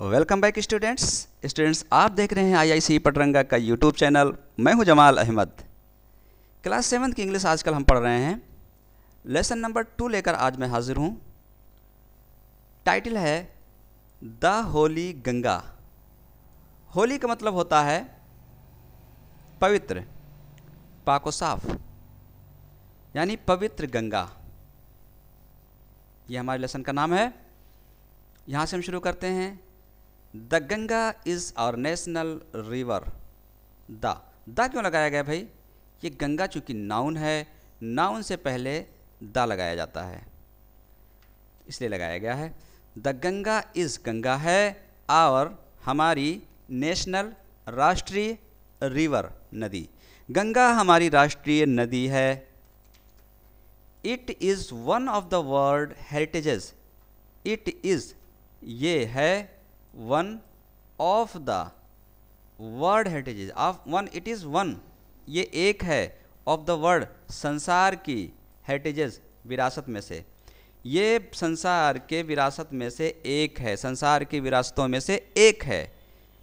Welcome back students students आप देख रहे हैं आईआईसी पटरंगा का यूट्यूब चैनल मैं हूं जमाल अहमद क्लास सेवन्थ की इंग्लिश आजकल हम पढ़ रहे हैं लेसन नंबर टू लेकर आज मैं हाजिर हूं टाइटल है द होली गंगा होली का मतलब होता है पवित्र पाको साफ यानी पवित्र गंगा ये हमारे लेसन का नाम है यहाँ से हम शुरू करते हैं the Ganga is our national river the the क्यों लगाया गया भाई ये गंगा चूँकि नाउन है नाउन से पहले द लगाया जाता है इसलिए लगाया गया है द गंगा इज़ गंगा है और हमारी नेशनल राष्ट्रीय रिवर नदी गंगा हमारी राष्ट्रीय नदी है it is one of the world heritages it is ये है one of the world heritage of one it is one ये एक है ऑफ द वर्ल्ड संसार की हेरिटेजेस विरासत में से ये संसार के विरासत में से एक है संसार की विरासतों में से एक है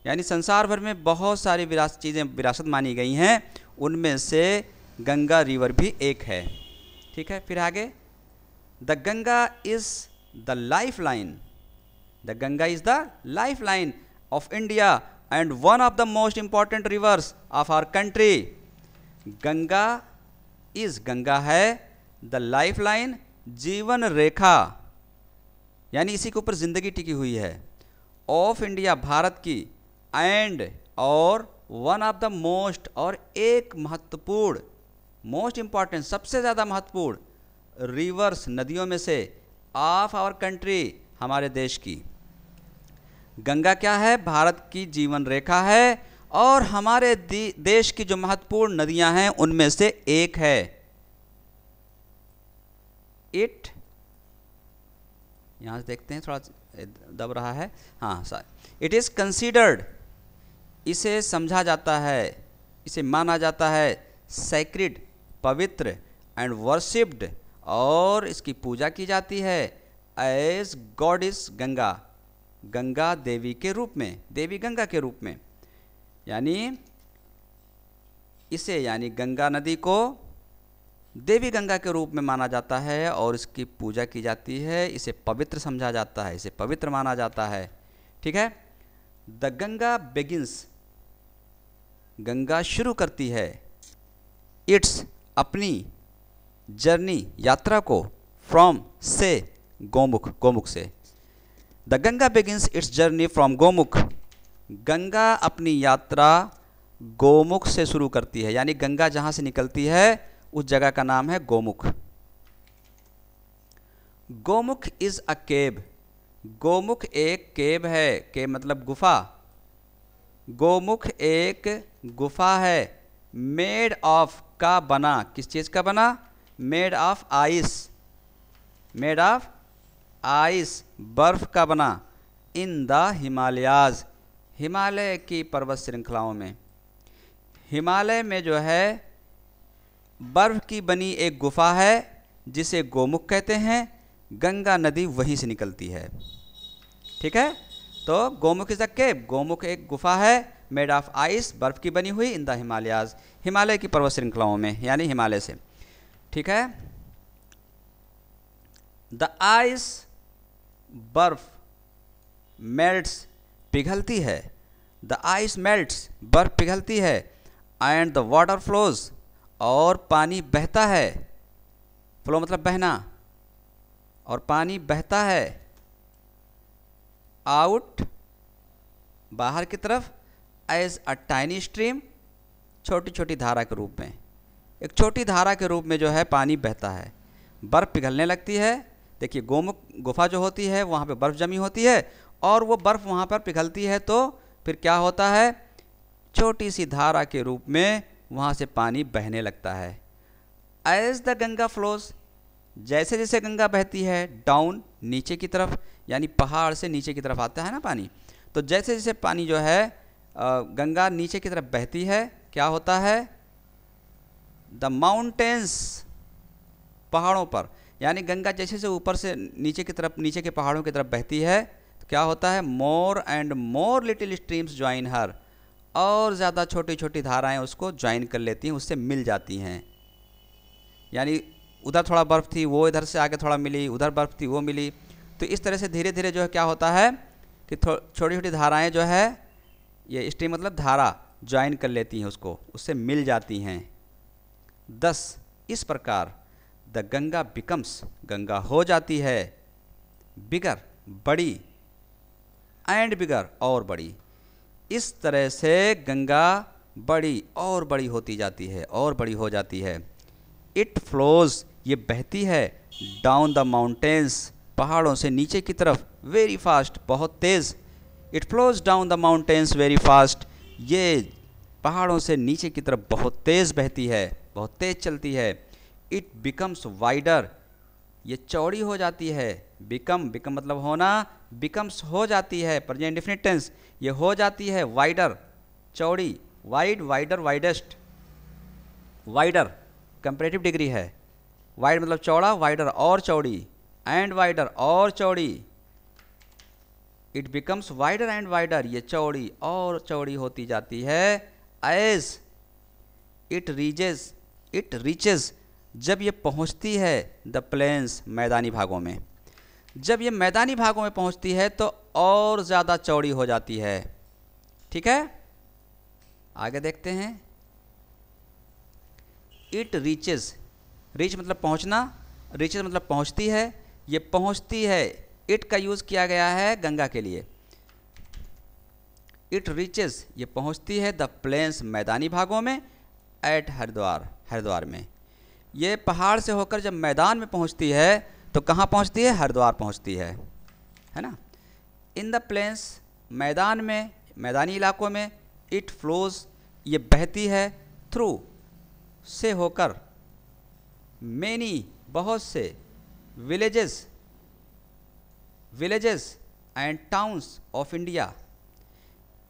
यानी संसार भर में बहुत सारी विरासत चीज़ें विरासत मानी गई हैं उनमें से गंगा रिवर भी एक है ठीक है फिर आगे the Ganga is the life line The Ganga is the lifeline of India and one of the most important rivers of our country. Ganga is Ganga है the lifeline जीवन रेखा यानी इसी के ऊपर जिंदगी टिकी हुई है ऑफ इंडिया भारत की एंड और वन ऑफ द मोस्ट और एक महत्वपूर्ण मोस्ट इम्पॉर्टेंट सबसे ज़्यादा महत्वपूर्ण रिवर्स नदियों में से ऑफ आवर कंट्री हमारे देश की गंगा क्या है भारत की जीवन रेखा है और हमारे देश की जो महत्वपूर्ण नदियां हैं उनमें से एक है इट यहां से देखते हैं थोड़ा दब रहा है हाँ सर इट इज़ कंसीडर्ड इसे समझा जाता है इसे माना जाता है सैक्रिड पवित्र एंड वर्शिप्ड और इसकी पूजा की जाती है as god is Ganga Ganga देवी के रूप में देवी गंगा के रूप में यानी इसे यानी गंगा नदी को देवी गंगा के रूप में माना जाता है और इसकी पूजा की जाती है इसे पवित्र समझा जाता है इसे पवित्र माना जाता है ठीक है द गंगा बिगिंस गंगा शुरू करती है इट्स अपनी जर्नी यात्रा को फ्रॉम से गोमुख गोमुख से the Ganga begins its journey from Gomukh Ganga अपनी यात्रा गोमुख से शुरू करती है यानी गंगा जहाँ से निकलती है उस जगह का नाम है Gomukh Gomukh is a cab Gomukh एक केब है के मतलब गुफा गोमुख एक गुफा है मेड ऑफ का बना किस चीज़ का बना made of ice made of ice बर्फ़ का बना इन द हिमालयाज हिमालय की पर्वत श्रृंखलाओं में हिमालय में जो है बर्फ़ की बनी एक गुफा है जिसे गोमुख कहते हैं गंगा नदी वहीं से निकलती है ठीक है तो गोमुख इज अके गोमुख एक गुफा है मेड ऑफ आइस बर्फ़ की बनी हुई इन द हिमालयाज हिमालय की पर्वत श्रृंखलाओं में यानी हिमालय से ठीक है द आइस बर्फ मेल्ट्स पिघलती है द आइस मेल्ट्स बर्फ पिघलती है एंड द वाटर फ्लोज और पानी बहता है फ्लो मतलब बहना और पानी बहता है आउट बाहर की तरफ एज अ टाइनी स्ट्रीम छोटी छोटी धारा के रूप में एक छोटी धारा के रूप में जो है पानी बहता है बर्फ़ पिघलने लगती है देखिए गोमुख गुफा जो होती है वहाँ पे बर्फ़ जमी होती है और वो बर्फ़ वहाँ पर पिघलती है तो फिर क्या होता है छोटी सी धारा के रूप में वहाँ से पानी बहने लगता है एज द गंगा फ्लोज जैसे जैसे गंगा बहती है डाउन नीचे की तरफ यानी पहाड़ से नीचे की तरफ आता है ना पानी तो जैसे जैसे पानी जो है गंगा नीचे की तरफ बहती है क्या होता है द माउंटेंस पहाड़ों पर यानी गंगा जैसे जैसे ऊपर से नीचे की तरफ नीचे के पहाड़ों की तरफ बहती है तो क्या होता है more and more little streams join her और ज़्यादा छोटी छोटी धाराएं उसको ज्वाइन कर लेती हैं उससे मिल जाती हैं यानी उधर थोड़ा बर्फ़ थी वो इधर से आगे थोड़ा मिली उधर बर्फ़ थी वो मिली तो इस तरह से धीरे धीरे जो है क्या होता है कि छोटी छोटी धाराएँ जो है ये स्ट्रीम मतलब धारा ज्वाइन कर लेती हैं उसको उससे मिल जाती हैं दस इस प्रकार द गंगा बिकम्स गंगा हो जाती है बिगर बड़ी एंड बिगर और बड़ी इस तरह से गंगा बड़ी और बड़ी होती जाती है और बड़ी हो जाती है इट फ्लोज ये बहती है डाउन द माउंटेन्स पहाड़ों से नीचे की तरफ वेरी फास्ट बहुत तेज़ it flows down the mountains very fast ये पहाड़ों से नीचे की तरफ बहुत तेज़ बहती है बहुत तेज़ चलती है इट बिकम्स वाइडर ये चौड़ी हो जाती है बिकम बिकम मतलब होना बिकम्स हो जाती है प्रेजेंट डिफिनिट टेंस ये हो जाती है वाइडर चौड़ी wide wider widest wider comparative degree है वाइड मतलब चौड़ा वाइडर और चौड़ी एंड वाइडर और चौड़ी it becomes wider and wider ये चौड़ी और चौड़ी होती जाती है as it reaches it reaches जब ये पहुंचती है द प्लेन्स मैदानी भागों में जब ये मैदानी भागों में पहुंचती है तो और ज़्यादा चौड़ी हो जाती है ठीक है आगे देखते हैं इट रीचेज रीच मतलब पहुंचना रीचेस मतलब पहुंचती है ये पहुंचती है इट का यूज़ किया गया है गंगा के लिए इट रीचेस ये पहुंचती है द प्लेन्स मैदानी भागों में एट हरिद्वार हरिद्वार में ये पहाड़ से होकर जब मैदान में पहुंचती है तो कहाँ पहुंचती है हरिद्वार पहुंचती है है ना इन द प्लेन्स मैदान में मैदानी इलाकों में इट फ्लोज ये बहती है थ्रू से होकर मैनी बहुत से villages villages and towns of India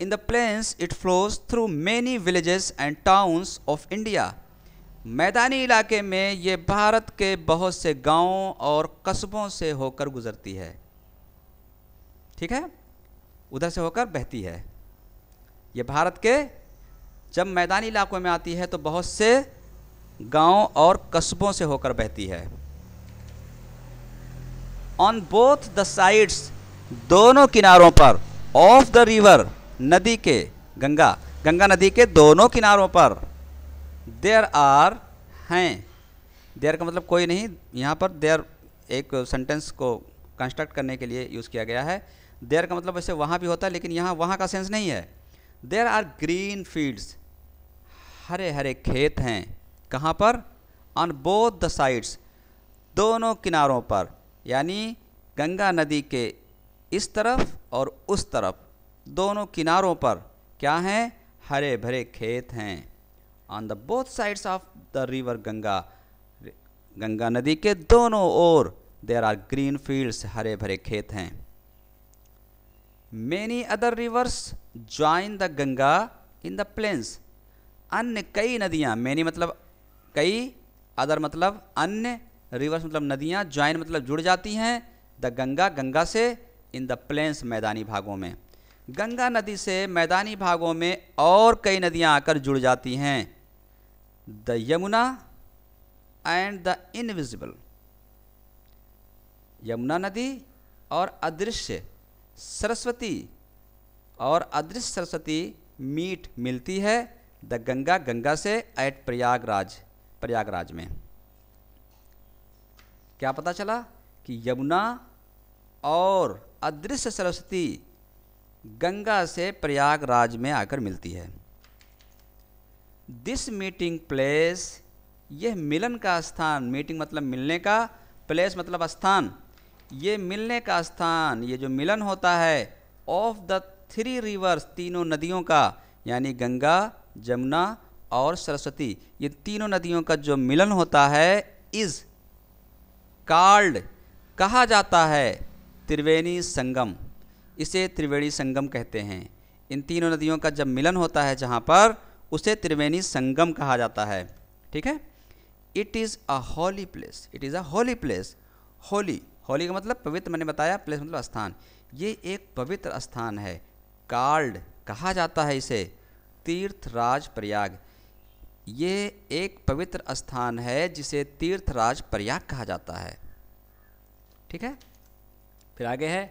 in the plains it flows through many villages and towns of India मैदानी इलाके में ये भारत के बहुत से गांवों और कस्बों से होकर गुजरती है ठीक है उधर से होकर बहती है ये भारत के जब मैदानी इलाकों में आती है तो बहुत से गांव और कस्बों से होकर बहती है ऑन बोथ द साइड्स दोनों किनारों पर ऑफ द रिवर नदी के गंगा गंगा नदी के दोनों किनारों पर देर आर हैं देर का मतलब कोई नहीं यहाँ पर देर एक सेंटेंस को कंस्ट्रक्ट करने के लिए यूज़ किया गया है देर का मतलब वैसे वहाँ भी होता है लेकिन यहाँ वहाँ का सेंस नहीं है देर आर ग्रीन फील्ड्स हरे हरे खेत हैं कहाँ पर ऑन बोथ द साइड्स दोनों किनारों पर यानी गंगा नदी के इस तरफ और उस तरफ दोनों किनारों पर क्या हैं हरे भरे खेत हैं on the both sides of the river Ganga Ganga नदी के दोनों ओर देर आर ग्रीन फील्ड्स हरे भरे खेत हैं many other rivers join the Ganga in the plains अन्य कई नदियाँ मैनी मतलब कई अदर मतलब अन्य रिवर्स मतलब नदियाँ ज्वाइन मतलब जुड़ जाती हैं द गंगा गंगा से इन द प्लेन्स मैदानी भागों में गंगा नदी से मैदानी भागों में और कई नदियाँ आकर जुड़ जाती हैं the Yamuna and the invisible Yamuna नदी और अदृश्य सरस्वती और अदृश्य सरस्वती मीट मिलती है द गंगा गंगा से एट प्रयागराज प्रयागराज में क्या पता चला कि यमुना और अदृश्य सरस्वती गंगा से प्रयागराज में आकर मिलती है दिस मीटिंग प्लेस यह मिलन का स्थान मीटिंग मतलब मिलने का प्लेस मतलब स्थान ये मिलने का स्थान ये जो मिलन होता है ऑफ द थ्री रिवर्स तीनों नदियों का यानी गंगा जमुना और सरस्वती ये तीनों नदियों का जो मिलन होता है इज कार्ड कहा जाता है त्रिवेणी संगम इसे त्रिवेणी संगम कहते हैं इन तीनों नदियों का जब मिलन होता है जहाँ पर उसे त्रिवेणी संगम कहा जाता है ठीक है it is a holy place it is a holy place holy holy का मतलब पवित्र मैंने बताया प्लेस मतलब स्थान ये एक पवित्र स्थान है कार्ड कहा जाता है इसे तीर्थराज प्रयाग ये एक पवित्र स्थान है जिसे तीर्थराज प्रयाग कहा जाता है ठीक है फिर आगे है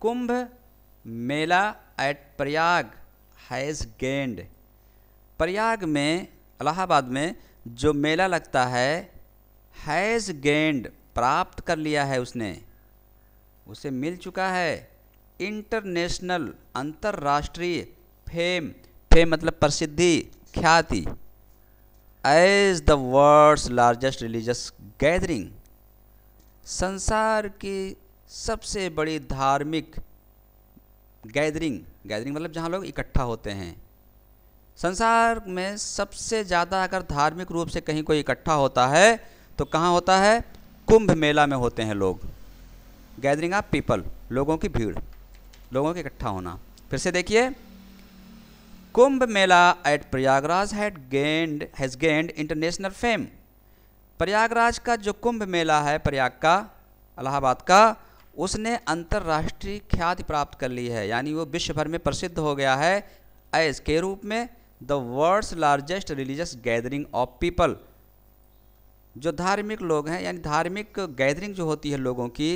Kumbh Mela at Prayag has gained Prayag में अलाहाबाद में जो मेला लगता है हैज़ गेंड प्राप्त कर लिया है उसने उसे मिल चुका है इंटरनेशनल अंतर्राष्ट्रीय फेम फेम मतलब प्रसिद्धि ख्याति as the world's largest religious gathering संसार की सबसे बड़ी धार्मिक गैदरिंग गैदरिंग मतलब जहाँ लोग इकट्ठा होते हैं संसार में सबसे ज़्यादा अगर धार्मिक रूप से कहीं कोई इकट्ठा होता है तो कहाँ होता है कुंभ मेला में होते हैं लोग गैदरिंग ऑफ पीपल लोगों की भीड़ लोगों के इकट्ठा होना फिर से देखिए Kumbh Mela at Prayagraj had gained has gained international fame Prayagraj का जो कुंभ मेला है प्रयाग का अलाहाबाद का उसने अंतर्राष्ट्रीय ख्याति प्राप्त कर ली है यानी वो विश्व भर में प्रसिद्ध हो गया है एज के रूप में the world's largest religious gathering of people जो धार्मिक लोग हैं यानी धार्मिक गैदरिंग जो होती है लोगों की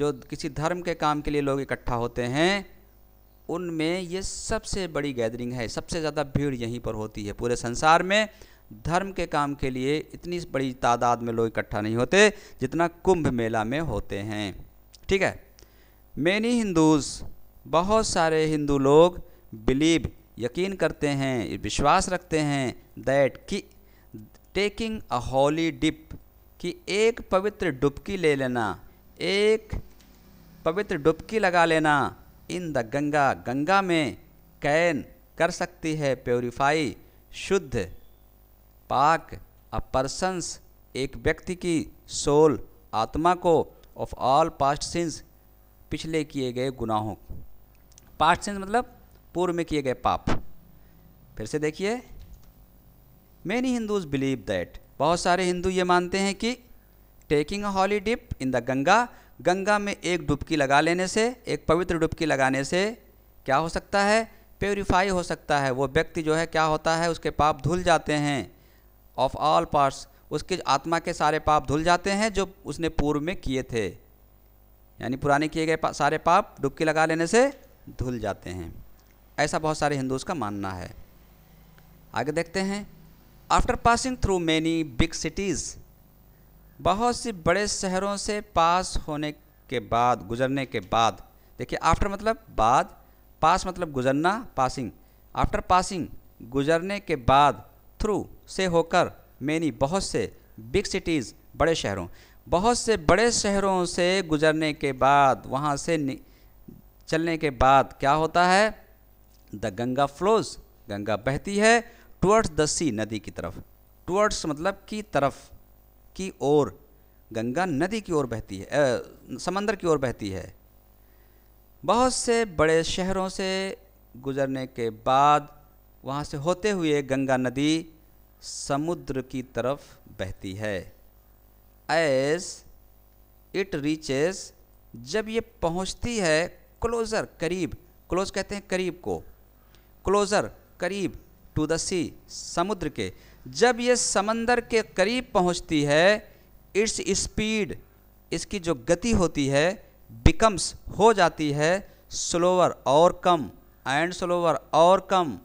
जो किसी धर्म के काम के लिए लोग इकट्ठा होते हैं उनमें ये सबसे बड़ी गैदरिंग है सबसे ज़्यादा भीड़ यहीं पर होती है पूरे संसार में धर्म के काम के लिए इतनी बड़ी तादाद में लोग इकट्ठा नहीं होते जितना कुंभ मेला में होते हैं ठीक है मैनी हिंदूज़ बहुत सारे हिंदू लोग बिलीव यकीन करते हैं विश्वास रखते हैं दैट कि टेकिंग अ होली डिप कि एक पवित्र डुबकी ले लेना एक पवित्र डुबकी लगा लेना इन द गंगा गंगा में कैन कर सकती है प्योरीफाई शुद्ध पाक अ पर्सन्स एक व्यक्ति की सोल आत्मा को ऑफ ऑल पास्ट सिंस पिछले किए गए गुनाहों पास्ट सिंस मतलब पूर्व में किए गए पाप फिर से देखिए मैनी हिंदूज बिलीव दैट बहुत सारे हिंदू ये मानते हैं कि taking a holy dip in the Ganga Ganga में एक डुबकी लगा लेने से एक पवित्र डुबकी लगाने से क्या हो सकता है प्योरीफाई हो सकता है वो व्यक्ति जो है क्या होता है उसके पाप धुल जाते हैं ऑफ ऑल पार्ट्स उसके आत्मा के सारे पाप धुल जाते हैं जो उसने पूर्व में किए थे यानी पुराने किए गए पा, सारे पाप डुबकी लगा लेने से धुल जाते हैं ऐसा बहुत सारे हिंदूज का मानना है आगे देखते हैं after passing through many big cities बहुत से बड़े शहरों से पास होने के बाद गुजरने के बाद देखिए आफ्टर मतलब बाद पास मतलब गुजरना पासिंग आफ्टर पासिंग गुजरने के बाद थ्रू से होकर मैनी बहुत से बिग सिटीज़ बड़े शहरों बहुत से बड़े शहरों से गुजरने के बाद वहाँ से चलने के बाद क्या होता है द गंगा फ्लोज गंगा बहती है टुअर्ड्स द सी नदी की तरफ टुअर्ड्स मतलब की तरफ की ओर गंगा नदी की ओर बहती है आ, समंदर की ओर बहती है बहुत से बड़े शहरों से गुजरने के बाद वहाँ से होते हुए गंगा नदी समुद्र की तरफ बहती है एज इट रीचेज जब ये पहुँचती है क्लोज़र करीब क्लोज कहते हैं करीब को क्लोज़र करीब टू द सी समुद्र के जब ये समंदर के करीब पहुंचती है इट्स स्पीड इसकी जो गति होती है बिकम्स हो जाती है स्लोवर और कम एंड स्लोवर और कम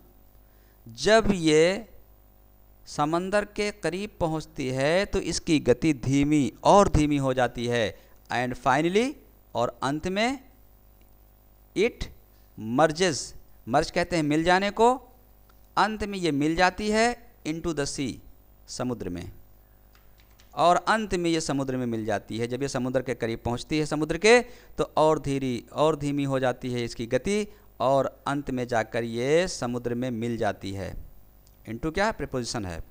जब ये समंदर के करीब पहुंचती है तो इसकी गति धीमी और धीमी हो जाती है एंड फाइनली और अंत में इट मर्जेज़ मर्ज कहते हैं मिल जाने को अंत में ये मिल जाती है इनटू द सी समुद्र में और अंत में ये समुद्र में मिल जाती है जब ये समुद्र के करीब पहुंचती है समुद्र के तो और धीरी और धीमी हो जाती है इसकी गति और अंत में जाकर ये समुद्र में मिल जाती है इंटू क्या प्रपोजिशन है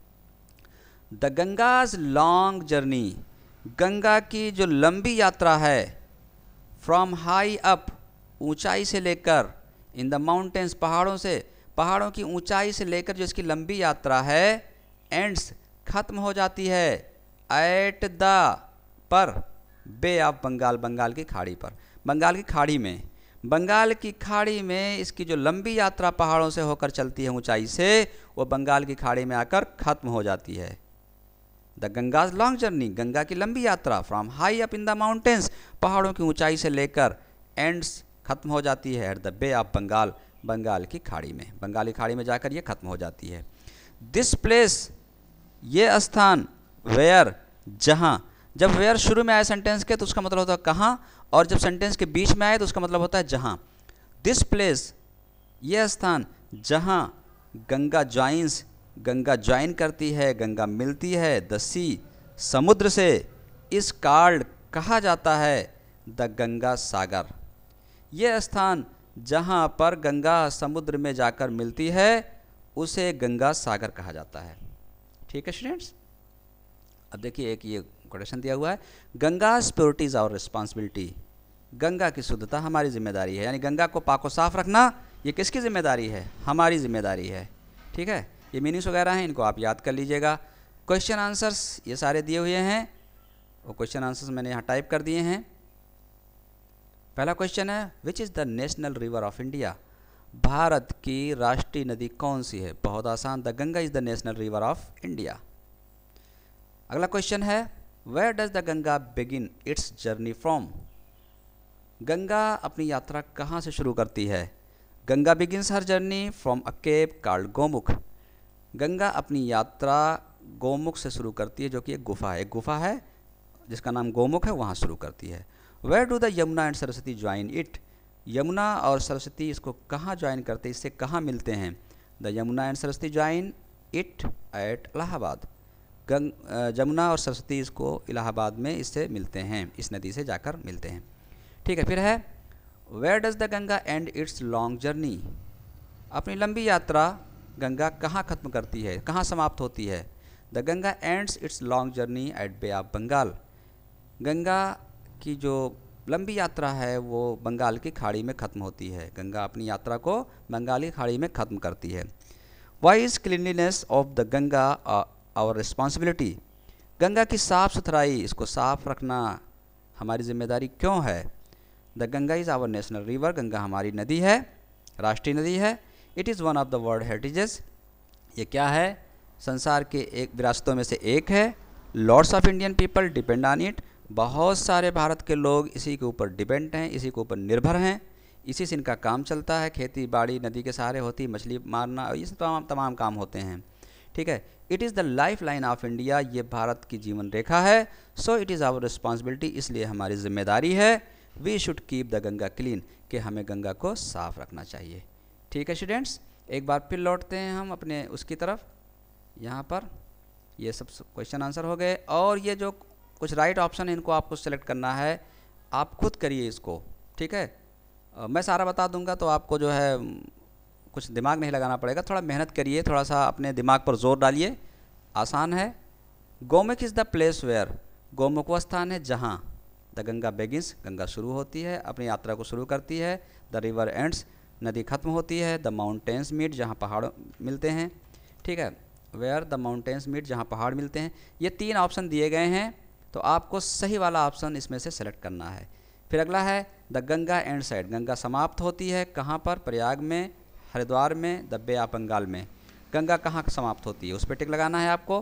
the Ganga's long journey Ganga की जो लंबी यात्रा है फ्रॉम हाई अप ऊंचाई से लेकर इन द माउंटेन्स पहाड़ों से पहाड़ों की ऊंचाई से लेकर जो इसकी लंबी यात्रा है एंड्स खत्म हो जाती है एट द पर बे ऑफ बंगाल बंगाल की खाड़ी पर बंगाल की खाड़ी में बंगाल की खाड़ी में इसकी जो लंबी यात्रा पहाड़ों से होकर चलती है ऊंचाई से वो बंगाल की खाड़ी में आकर खत्म हो जाती है the Ganga's long journey Ganga की लंबी यात्रा from high up in the mountains पहाड़ों की ऊंचाई से लेकर एंड्स ख़त्म हो जाती है at the Bay of Bengal Bengal की खाड़ी में बंगाली खाड़ी में जाकर ये ख़त्म हो जाती है दिस प्लेस ये स्थान वेयर जहाँ जब वेयर शुरू में आए सेंटेंस के तो उसका मतलब होता है कहाँ और जब सेंटेंस के बीच में आए तो उसका मतलब होता है जहाँ दिस प्लेस ये स्थान जहाँ गंगा ज्वाइंस गंगा ज्वाइन करती है गंगा मिलती है द सी समुद्र से इस कार्ड कहा जाता है द गंगा सागर यह स्थान जहाँ पर गंगा समुद्र में जाकर मिलती है उसे गंगा सागर कहा जाता है ठीक है स्टूडेंट्स अब देखिए एक ये क्वेश्चन दिया हुआ है Ganga purities is our responsibility Ganga की शुद्धता हमारी जिम्मेदारी है यानी गंगा को पाको साफ रखना ये किसकी जिम्मेदारी है हमारी जिम्मेदारी है ठीक है ये मीनिंग्स वगैरह हैं इनको आप याद कर लीजिएगा क्वेश्चन आंसर्स ये सारे दिए हुए हैं और क्वेश्चन आंसर्स मैंने यहाँ टाइप कर दिए हैं पहला क्वेश्चन है which is the national river of India Bharat की राष्ट्रीय नदी कौन सी है बहुत आसान the Ganga is the national river of India अगला क्वेश्चन है where does the Ganga begin its journey from Ganga अपनी यात्रा कहाँ से शुरू करती है Ganga begin her journey from a cave called Gomukh Ganga अपनी यात्रा गोमुख से शुरू करती है जो कि एक गुफा है एक गुफा है जिसका नाम गोमुख है वहाँ शुरू करती है where do the Yamuna and Saraswati join it Yamuna और सरस्वती इसको कहाँ ज्वाइन करते इससे कहाँ मिलते हैं the Yamuna and Saraswati join it at Allahabad Ganga Yamuna और सरस्वती इसको इलाहाबाद में इससे मिलते हैं इस नदी से जाकर मिलते हैं ठीक है फिर है where does the Ganga end its long journey अपनी लंबी यात्रा गंगा कहाँ ख़त्म करती है कहाँ समाप्त होती है the Ganga ends its long journey at Bay of Bengal Ganga की जो लंबी यात्रा है वो बंगाल की खाड़ी में ख़त्म होती है गंगा अपनी यात्रा को बंगाल की खाड़ी में ख़त्म करती है why is cleanliness of the Ganga our responsibility Ganga की साफ़ सुथराई इसको साफ़ रखना हमारी जिम्मेदारी क्यों है the Ganga is our national river Ganga हमारी नदी है राष्ट्रीय नदी है it is one of the world heritages ये क्या है संसार के एक विरासतों में से एक है lots of Indian people depend on it बहुत सारे भारत के लोग इसी के ऊपर डिपेंड हैं इसी के ऊपर निर्भर हैं इसी से इनका काम चलता है खेती बाड़ी नदी के सहारे होती मछली मारना ये सब तमाम तमाम काम होते हैं ठीक है it is the life line of India ये भारत की जीवन रेखा है so it is our responsibility इसलिए हमारी जिम्मेदारी है we should keep the Ganga clean कि हमें गंगा को साफ रखना चाहिए ठीक है स्टूडेंट्स एक बार फिर लौटते हैं हम अपने उसकी तरफ यहाँ पर ये सब क्वेश्चन आंसर हो गए और ये जो कुछ राइट ऑप्शन इनको आपको सेलेक्ट करना है आप खुद करिए इसको ठीक है मैं सारा बता दूंगा तो आपको जो है कुछ दिमाग नहीं लगाना पड़ेगा थोड़ा मेहनत करिए थोड़ा सा अपने दिमाग पर जोर डालिए आसान है Gomukh is the place where Gomukh वो स्थान है जहाँ द गंगा बेगिंस गंगा शुरू होती है अपनी यात्रा को शुरू करती है द रिवर एंड्स नदी खत्म होती है द माउंटेंस मीट जहाँ पहाड़ मिलते हैं ठीक है वेयर द माउंटेंस मीट जहाँ पहाड़ मिलते हैं ये तीन ऑप्शन दिए गए हैं तो आपको सही वाला ऑप्शन इसमें से सेलेक्ट करना है फिर अगला है the Ganga ends at Ganga समाप्त होती है कहाँ पर प्रयाग में हरिद्वार में द बे ऑफ बंगाल में गंगा कहाँ समाप्त होती है उस पर टिक लगाना है आपको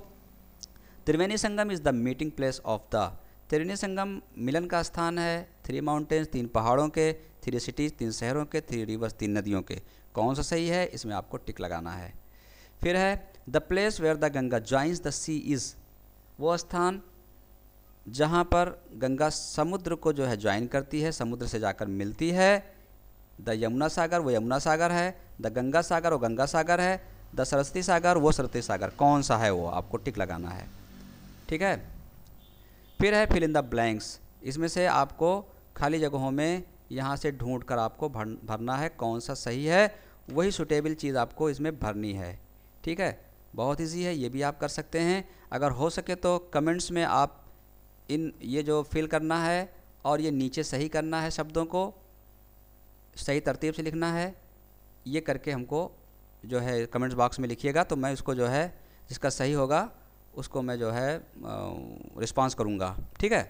Triveni Sangam is the meeting place of the Triveni Sangam मिलन का स्थान है थ्री माउंटेन्स तीन पहाड़ों के थ्री सिटीज़ तीन शहरों के थ्री रिवर्स तीन नदियों के कौन सा सही है इसमें आपको टिक लगाना है फिर है the place where the Ganga joins the sea is वो स्थान जहाँ पर गंगा समुद्र को जो है ज्वाइन करती है समुद्र से जाकर मिलती है द यमुना सागर वो यमुना सागर है द गंगा सागर वो गंगा सागर है द सरस्वती सागर वो सरस्वती सागर कौन सा है वो आपको टिक लगाना है ठीक है फिर है फिल इन द ब्लैंक्स इसमें से आपको खाली जगहों में यहाँ से ढूंढ कर आपको भर भरना है कौन सा सही है वही सुटेबल चीज़ आपको इसमें भरनी है ठीक है बहुत ईजी है ये भी आप कर सकते हैं अगर हो सके तो कमेंट्स में आप इन ये जो फिल करना है और ये नीचे सही करना है शब्दों को सही तरतीब से लिखना है ये करके हमको जो है कमेंट्स बॉक्स में लिखिएगा तो मैं उसको जो है जिसका सही होगा उसको मैं जो है रिस्पॉन्स करूँगा ठीक है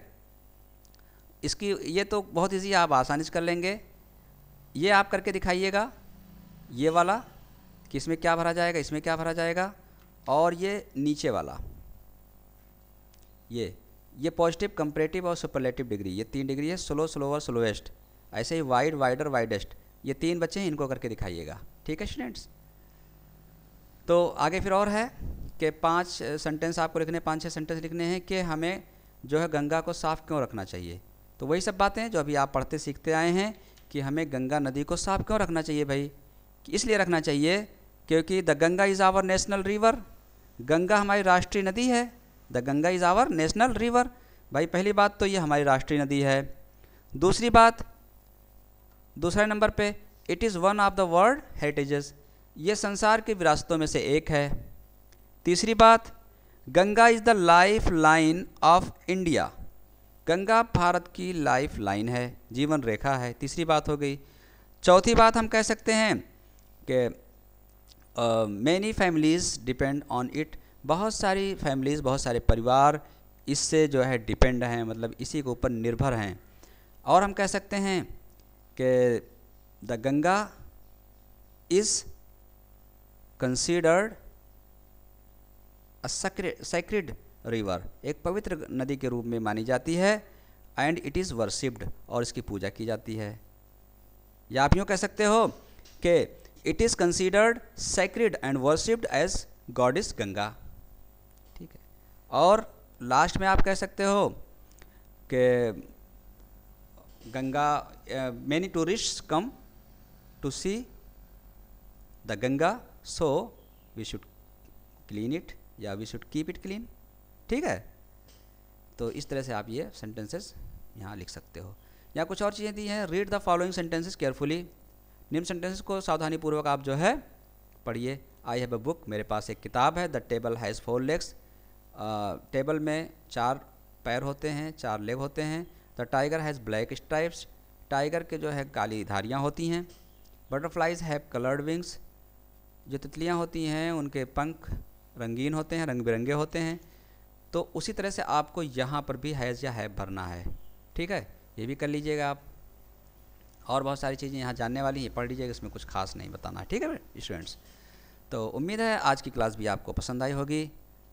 इसकी ये तो बहुत इजी आप आसानी से कर लेंगे ये आप करके दिखाइएगा ये वाला कि इसमें क्या भरा जाएगा इसमें क्या भरा जाएगा और ये नीचे वाला ये ये पॉजिटिव कंपरेटिव और सुपरलेटिव डिग्री ये तीन डिग्री है स्लो स्लोअर स्लोएस्ट ऐसे ही वाइड वाइडर वाइडेस्ट ये तीन बच्चे हैं इनको करके दिखाइएगा ठीक है स्टूडेंट्स तो आगे फिर और है कि पांच सेंटेंस आपको लिखने पांच छः सेंटेंस लिखने हैं कि हमें जो है गंगा को साफ़ क्यों रखना चाहिए तो वही सब बातें जो अभी आप पढ़ते सीखते आए हैं कि हमें गंगा नदी को साफ़ क्यों रखना चाहिए भाई इसलिए रखना चाहिए क्योंकि the Ganga is our national river Ganga हमारी राष्ट्रीय नदी है the Ganga is our national river भाई पहली बात तो ये हमारी राष्ट्रीय नदी है दूसरी बात दूसरे नंबर पे it is one of the world heritages ये संसार की विरासतों में से एक है तीसरी बात Ganga is the life line of India Ganga Bharat की लाइफ लाइन है जीवन रेखा है तीसरी बात हो गई चौथी बात हम कह सकते हैं कि many families depend on it बहुत सारी फैमिलीज़ बहुत सारे परिवार इससे जो है डिपेंड हैं मतलब इसी के ऊपर निर्भर हैं और हम कह सकते हैं कि the Ganga is considered a sacred river एक पवित्र नदी के रूप में मानी जाती है एंड इट इज़ वर्शिप्ड और इसकी पूजा की जाती है या आप यूँ कह सकते हो कि it is considered sacred and worshipped as god is Ganga और लास्ट में आप कह सकते हो कि Ganga many tourist come to see the Ganga so we should clean it या we should keep it clean ठीक है तो इस तरह से आप ये सेंटेंसेस यहाँ लिख सकते हो या कुछ और चीज़ें दी हैं read the following sentences carefully निम्न सेंटेंसेस को सावधानीपूर्वक आप जो है पढ़िए आई हैव अ बुक मेरे पास एक किताब है the table has four legs table में चार पैर होते हैं चार लेग होते हैं the tiger has black stripes tiger के जो है काली धारियाँ होती हैं बटरफ्लाइज हैव कलर्ड विंग्स जो तितलियाँ होती हैं उनके पंख रंगीन होते हैं रंग बिरंगे होते हैं तो उसी तरह से आपको यहाँ पर भी हैज़ या हैव भरना है ठीक है ये भी कर लीजिएगा आप और बहुत सारी चीज़ें यहाँ जानने वाली हैं पढ़ लीजिएगा इसमें कुछ खास नहीं बताना ठीक है स्टूडेंट्स तो उम्मीद है आज की क्लास भी आपको पसंद आई होगी